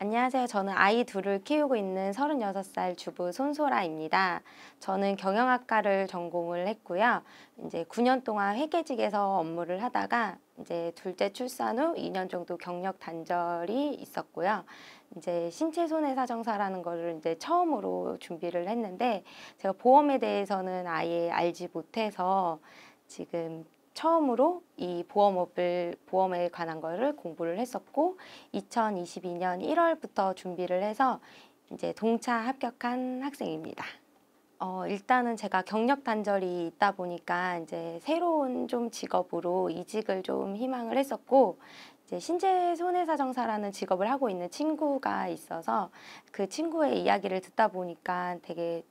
안녕하세요. 저는 아이 둘을 키우고 있는 36살 주부 손소라입니다. 저는 경영학과를 전공을 했고요. 이제 9년 동안 회계직에서 업무를 하다가 이제 둘째 출산 후 2년 정도 경력 단절이 있었고요. 이제 신체 손해 사정사라는 거를 이제 처음으로 준비를 했는데 제가 보험에 대해서는 아예 알지 못해서 지금 처음으로 이 보험업을 보험에 관한 거를 공부를 했었고 2022년 1월부터 준비를 해서 이제 동차 합격한 학생입니다. 어, 일단은 제가 경력 단절이 있다 보니까 이제 새로운 좀 직업으로 이직을 좀 희망을 했었고 이제 신재 손해사정사라는 직업을 하고 있는 친구가 있어서 그 친구의 이야기를 듣다 보니까 되게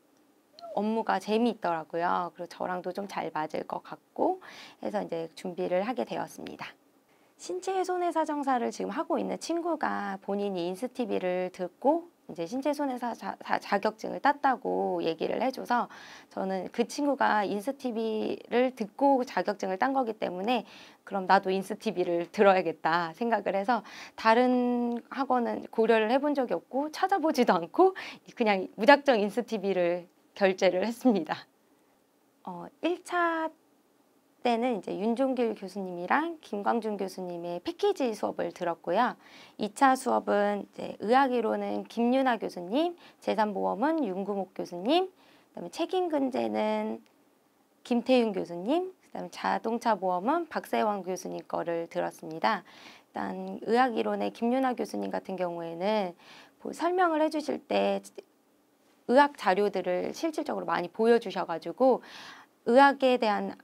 업무가 재미있더라고요. 그리고 저랑도 좀 잘 맞을 것 같고 해서 이제 준비를 하게 되었습니다. 신체 손해 사정사를 지금 하고 있는 친구가 본인이 인스티비를 듣고 이제 신체 손해사 자, 자격증을 땄다고 얘기를 해줘서 저는 그 친구가 인스티비를 듣고 자격증을 딴 거기 때문에 그럼 나도 인스티비를 들어야겠다 생각을 해서 다른 학원은 고려를 해본 적이 없고 찾아보지도 않고 그냥 무작정 인스티비를 결제를 했습니다. 어, 1차 때는 이제 윤종길 교수님이랑 김광준 교수님의 패키지 수업을 들었고요. 2차 수업은 이제 의학이론은 김윤아 교수님, 재산보험은 윤구목 교수님, 그다음에 책임근제는 김태윤 교수님, 그다음에 자동차 보험은 박세원 교수님 거를 들었습니다. 일단 의학이론의 김윤아 교수님 같은 경우에는 뭐 설명을 해주실 때 의학 자료들을 실질적으로 많이 보여주셔가지고 의학에 대한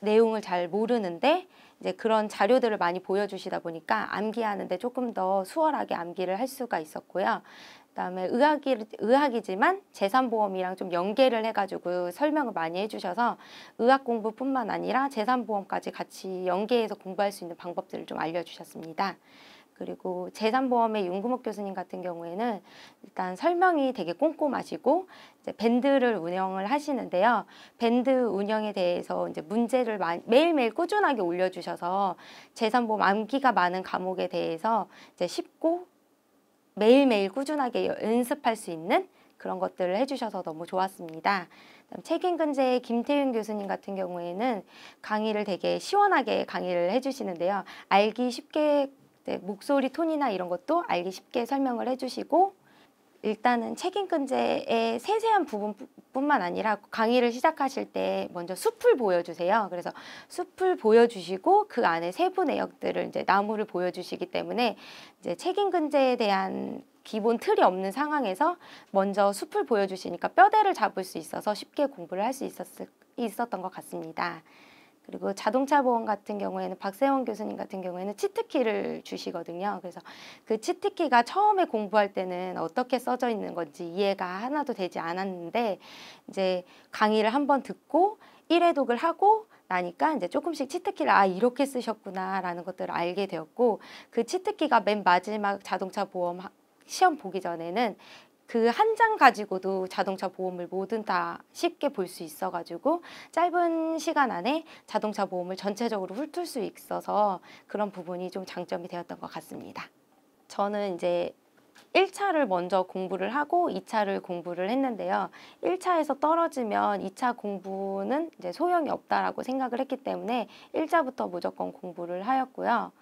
내용을 잘 모르는데 이제 그런 자료들을 많이 보여주시다 보니까 암기하는데 조금 더 수월하게 암기를 할 수가 있었고요. 그다음에 의학이, 의학이지만 재산보험이랑 좀 연계를 해가지고 설명을 많이 해주셔서 의학 공부뿐만 아니라 재산보험까지 같이 연계해서 공부할 수 있는 방법들을 좀 알려주셨습니다. 그리고 재산보험의 윤구목 교수님 같은 경우에는 일단 설명이 되게 꼼꼼하시고 이제 밴드를 운영을 하시는데요. 밴드 운영에 대해서 이제 문제를 매일매일 꾸준하게 올려주셔서 재산보험 암기가 많은 과목에 대해서 이제 쉽고 매일매일 꾸준하게 연습할 수 있는 그런 것들을 해주셔서 너무 좋았습니다. 책임근제의 김태윤 교수님 같은 경우에는 강의를 되게 시원하게 강의를 해주시는데요. 알기 쉽게 네, 목소리 톤이나 이런 것도 알기 쉽게 설명을 해주시고 일단은 책임근제의 세세한 부분뿐만 아니라 강의를 시작하실 때 먼저 숲을 보여주세요. 그래서 숲을 보여주시고 그 안에 세부 내역들을 이제 나무를 보여주시기 때문에 이제 책임근제에 대한 기본 틀이 없는 상황에서 먼저 숲을 보여주시니까 뼈대를 잡을 수 있어서 쉽게 공부를 할 수있었 있었던 것 같습니다. 그리고 자동차 보험 같은 경우에는 박세원 교수님 같은 경우에는 치트키를 주시거든요. 그래서 그 치트키가 처음에 공부할 때는 어떻게 써져 있는 건지 이해가 하나도 되지 않았는데 이제 강의를 한번 듣고 일회독을 하고 나니까 이제 조금씩 치트키를 아 이렇게 쓰셨구나라는 것들을 알게 되었고 그 치트키가 맨 마지막 자동차 보험 시험 보기 전에는 그한장 가지고도 자동차 보험을 뭐든 다 쉽게 볼 수 있어가지고 짧은 시간 안에 자동차 보험을 전체적으로 훑을 수 있어서 그런 부분이 좀 장점이 되었던 것 같습니다. 저는 이제 1차를 먼저 공부를 하고 2차를 공부를 했는데요. 1차에서 떨어지면 2차 공부는 이제 소용이 없다라고 생각을 했기 때문에 1차부터 무조건 공부를 하였고요.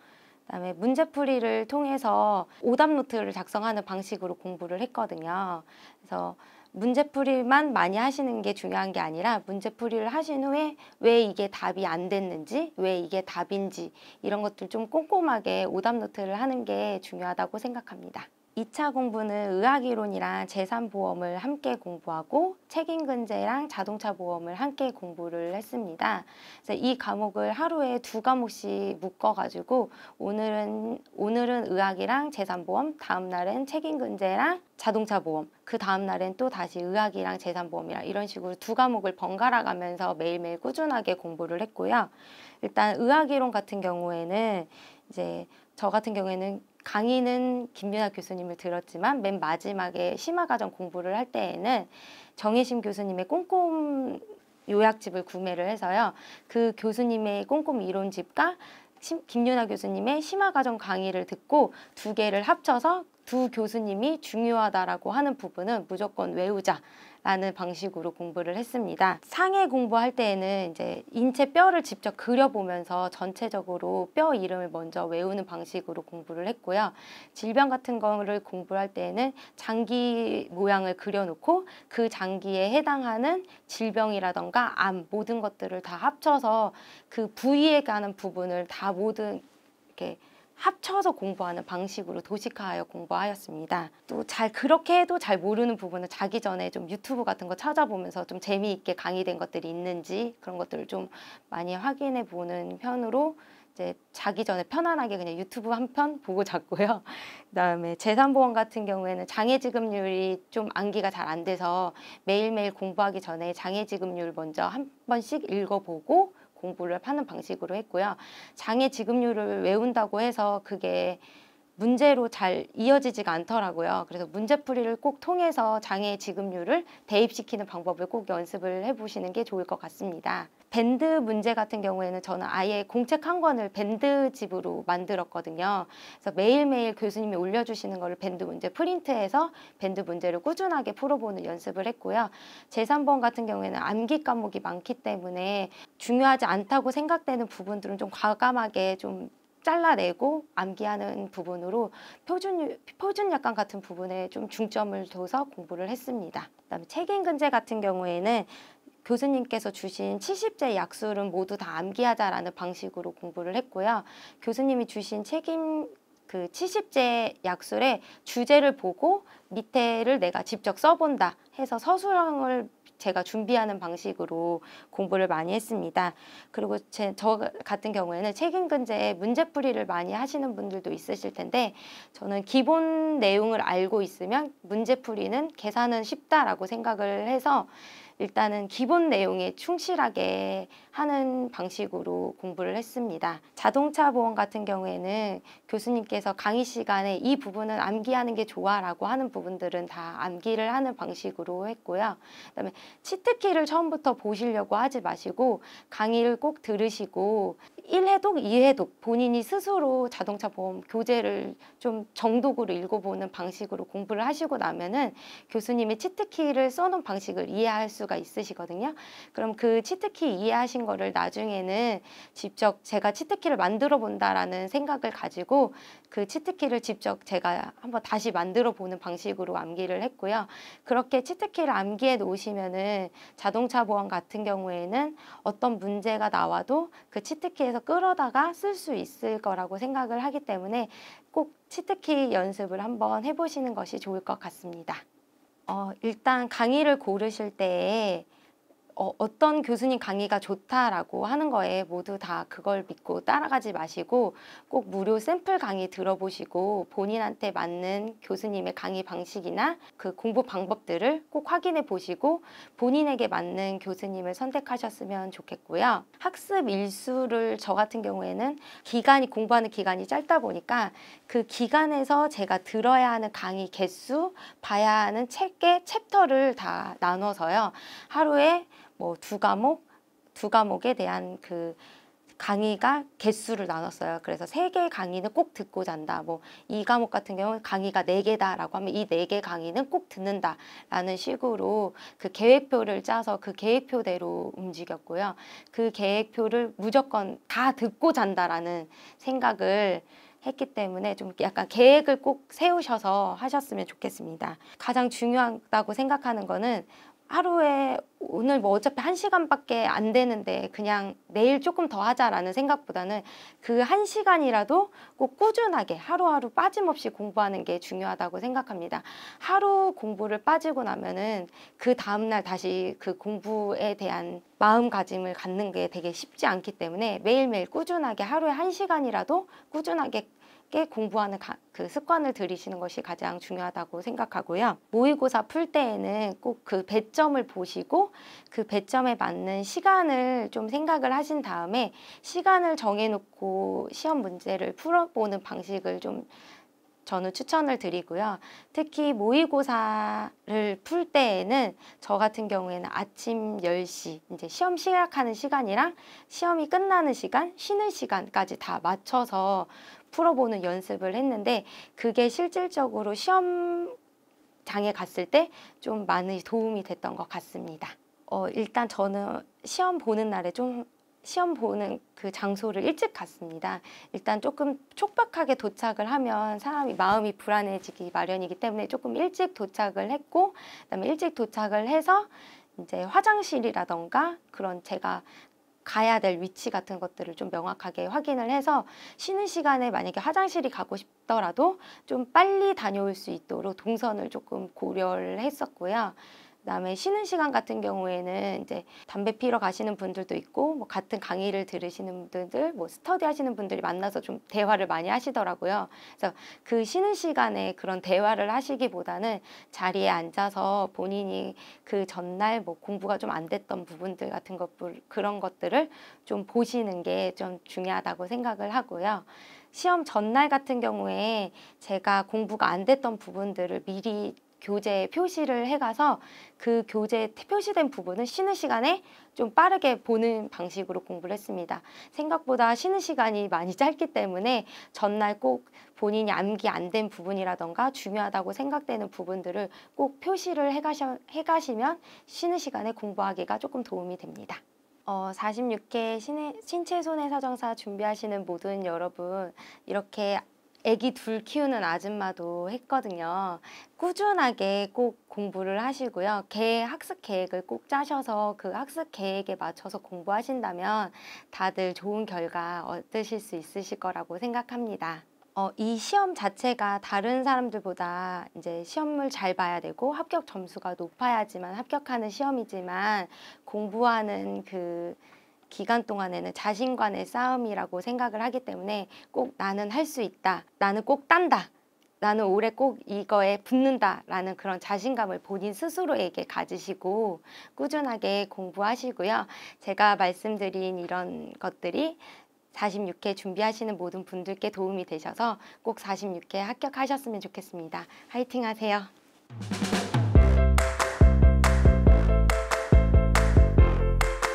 그다음에 문제풀이를 통해서 오답 노트를 작성하는 방식으로 공부를 했거든요. 그래서 문제풀이만 많이 하시는 게 중요한 게 아니라 문제풀이를 하신 후에 왜 이게 답이 안 됐는지 왜 이게 답인지 이런 것들 좀 꼼꼼하게 오답 노트를 하는 게 중요하다고 생각합니다. 이차 공부는 의학이론이랑 재산보험을 함께 공부하고 책임근제랑 자동차보험을 함께 공부를 했습니다. 그래서 이 과목을 하루에 두 과목씩 묶어가지고 오늘은 오늘은 의학이랑 재산보험, 다음 날은 책임근제랑 자동차보험, 그 다음 날엔 또 다시 의학이랑 재산보험이랑 이런 식으로 두 과목을 번갈아 가면서 매일매일 꾸준하게 공부를 했고요. 일단 의학이론 같은 경우에는 이제 저 같은 경우에는 강의는 김윤아 교수님을 들었지만 맨 마지막에 심화과정 공부를 할 때에는 정혜심 교수님의 꼼꼼 요약집을 구매를 해서요. 그 교수님의 꼼꼼 이론집과 김윤아 교수님의 심화과정 강의를 듣고 두 개를 합쳐서 두 교수님이 중요하다라고 하는 부분은 무조건 외우자 라는 방식으로 공부를 했습니다. 상해 공부할 때에는 이제 인체 뼈를 직접 그려보면서 전체적으로 뼈 이름을 먼저 외우는 방식으로 공부를 했고요. 질병 같은 거를 공부할 때에는 장기 모양을 그려놓고 그 장기에 해당하는 질병이라던가 암 모든 것들을 다 합쳐서 그 부위에 가는 부분을 다 모든 이렇게 합쳐서 공부하는 방식으로 도식화하여 공부하였습니다. 또 잘 그렇게 해도 잘 모르는 부분은 자기 전에 좀 유튜브 같은 거 찾아보면서 좀 재미있게 강의된 것들이 있는지 그런 것들을 좀 많이 확인해 보는 편으로 이제 자기 전에 편안하게 그냥 유튜브 한 편 보고 잤고요. 그다음에 재산보험 같은 경우에는 장애지급률이 좀 암기가 잘 안 돼서 매일매일 공부하기 전에 장애지급률 먼저 한 번씩 읽어보고 공부를 하는 방식으로 했고요. 장애 지급률을 외운다고 해서 그게 문제로 잘 이어지지가 않더라고요. 그래서 문제풀이를 꼭 통해서 장애 지급률을 대입시키는 방법을 꼭 연습을 해보시는 게 좋을 것 같습니다. 밴드 문제 같은 경우에는 저는 아예 공책 한 권을 밴드집으로 만들었거든요. 그래서 매일매일 교수님이 올려주시는 거를 밴드 문제 프린트해서 밴드 문제를 꾸준하게 풀어보는 연습을 했고요. 제3번 같은 경우에는 암기 과목이 많기 때문에 중요하지 않다고 생각되는 부분들은 좀 과감하게 좀 잘라내고 암기하는 부분으로 표준, 표준 약관 같은 부분에 좀 중점을 둬서 공부를 했습니다. 그다음에 책임근제 같은 경우에는 교수님께서 주신 70제 약술은 모두 다 암기하자라는 방식으로 공부를 했고요. 교수님이 주신 책임 그 70제 약술의 주제를 보고 밑에를 내가 직접 써본다 해서 서술형을 제가 준비하는 방식으로 공부를 많이 했습니다. 그리고 제, 저 같은 경우에는 책임근제에 문제풀이를 많이 하시는 분들도 있으실 텐데 저는 기본 내용을 알고 있으면 문제풀이는 계산은 쉽다라고 생각을 해서 일단은 기본 내용에 충실하게 하는 방식으로 공부를 했습니다. 자동차 보험 같은 경우에는 교수님께서 강의 시간에 이 부분은 암기하는 게 좋아라고 하는 부분들은 다 암기를 하는 방식으로 했고요. 그다음에 치트키를 처음부터 보시려고 하지 마시고 강의를 꼭 들으시고 1회독, 2회독 본인이 스스로 자동차 보험 교재를 좀 정독으로 읽어보는 방식으로 공부를 하시고 나면은 교수님이 치트키를 써놓은 방식을 이해할 수가 있으시거든요. 그럼 그 치트키 이해하신 하는 거를 나중에는 직접 제가 치트키를 만들어 본다라는 생각을 가지고 그 치트키를 직접 제가 한번 다시 만들어 보는 방식으로 암기를 했고요. 그렇게 치트키를 암기해 놓으시면은 자동차 보험 같은 경우에는 어떤 문제가 나와도 그 치트키에서 끌어다가 쓸 수 있을 거라고 생각을 하기 때문에 꼭 치트키 연습을 한번 해보시는 것이 좋을 것 같습니다. 어, 일단 강의를 고르실 때에 어, 어떤 교수님 강의가 좋다라고 하는 거에 모두 다 그걸 믿고 따라가지 마시고 꼭 무료 샘플 강의 들어보시고 본인한테 맞는 교수님의 강의 방식이나 그 공부 방법들을 꼭 확인해 보시고 본인에게 맞는 교수님을 선택하셨으면 좋겠고요. 학습 일수를 저 같은 경우에는 기간이 공부하는 기간이 짧다 보니까 그 기간에서 제가 들어야 하는 강의 개수, 봐야 하는 책의 챕터를 다 나눠서요. 하루에 뭐두 과목 두 과목에 대한 그 강의가 개수를 나눴어요. 그래서 세개의 강의는 꼭 듣고 잔다. 뭐 이 과목 같은 경우는 강의가 네개다라고 하면 이 네 개 강의는 꼭 듣는다라는 식으로 그 계획표를 짜서 그 계획표대로 움직였고요. 그 계획표를 무조건 다 듣고 잔다라는 생각을 했기 때문에 좀 약간 계획을 꼭 세우셔서 하셨으면 좋겠습니다. 가장 중요하다고 생각하는 거는 하루에 오늘 뭐 어차피 한 시간밖에 안 되는데 그냥 내일 조금 더 하자라는 생각보다는 그 한 시간이라도 꼭 꾸준하게 하루하루 빠짐없이 공부하는 게 중요하다고 생각합니다. 하루 공부를 빠지고 나면은 그 다음날 다시 그 공부에 대한 마음가짐을 갖는 게 되게 쉽지 않기 때문에 매일매일 꾸준하게 하루에 한 시간이라도 꾸준하게 가볍 공부하는 가, 그 습관을 들이시는 것이 가장 중요하다고 생각하고요. 모의고사 풀 때에는 꼭 그 배점을 보시고 그 배점에 맞는 시간을 좀 생각을 하신 다음에 시간을 정해놓고 시험 문제를 풀어보는 방식을 좀 저는 추천을 드리고요. 특히 모의고사를 풀 때에는 저 같은 경우에는 아침 10시 이제 시험 시작하는 시간이랑 시험이 끝나는 시간, 쉬는 시간까지 다 맞춰서 풀어보는 연습을 했는데 그게 실질적으로 시험 장에 갔을 때 좀 많이 도움이 됐던 것 같습니다. 어, 일단 저는 시험 보는 날에 좀 시험 보는 그 장소를 일찍 갔습니다. 일단 조금 촉박하게 도착을 하면 사람이 마음이 불안해지기 마련이기 때문에 조금 일찍 도착을 했고 그다음에 일찍 도착을 해서 이제 화장실이라던가 그런 제가 가야 될 위치 같은 것들을 좀 명확하게 확인을 해서 쉬는 시간에 만약에 화장실이 가고 싶더라도 좀 빨리 다녀올 수 있도록 동선을 조금 고려를 했었고요. 그다음에 쉬는 시간 같은 경우에는 이제 담배 피러 가시는 분들도 있고 뭐 같은 강의를 들으시는 분들, 뭐 스터디 하시는 분들이 만나서 좀 대화를 많이 하시더라고요. 그래서 그 쉬는 시간에 그런 대화를 하시기보다는 자리에 앉아서 본인이 그 전날 뭐 공부가 좀 안 됐던 부분들 같은 것 그런 것들을 좀 보시는 게 좀 중요하다고 생각을 하고요. 시험 전날 같은 경우에 제가 공부가 안 됐던 부분들을 미리 교재에 표시를 해가서 그 교재에 표시된 부분을 쉬는 시간에 좀 빠르게 보는 방식으로 공부를 했습니다. 생각보다 쉬는 시간이 많이 짧기 때문에 전날 꼭 본인이 암기 안 된 부분이라던가 중요하다고 생각되는 부분들을 꼭 표시를 해가셔, 해가시면 쉬는 시간에 공부하기가 조금 도움이 됩니다. 어, 46회 신의, 신체 손해사정사 준비하시는 모든 여러분 이렇게 아기 둘 키우는 아줌마도 했거든요. 꾸준하게 꼭 공부를 하시고요. 계 학습 계획을 꼭 짜셔서 그 학습 계획에 맞춰서 공부하신다면 다들 좋은 결과 얻으실 수 있으실 거라고 생각합니다. 어, 이 시험 자체가 다른 사람들보다 이제 시험을 잘 봐야 되고 합격 점수가 높아야지만 합격하는 시험이지만 공부하는 그 기간 동안에는 자신과의 싸움이라고 생각을 하기 때문에 꼭 나는 할 수 있다. 나는 꼭 딴다. 나는 올해 꼭 이거에 붙는다라는 그런 자신감을 본인 스스로에게 가지시고 꾸준하게 공부하시고요. 제가 말씀드린 이런 것들이 46회 준비하시는 모든 분들께 도움이 되셔서 꼭 46회 합격하셨으면 좋겠습니다. 화이팅 하세요.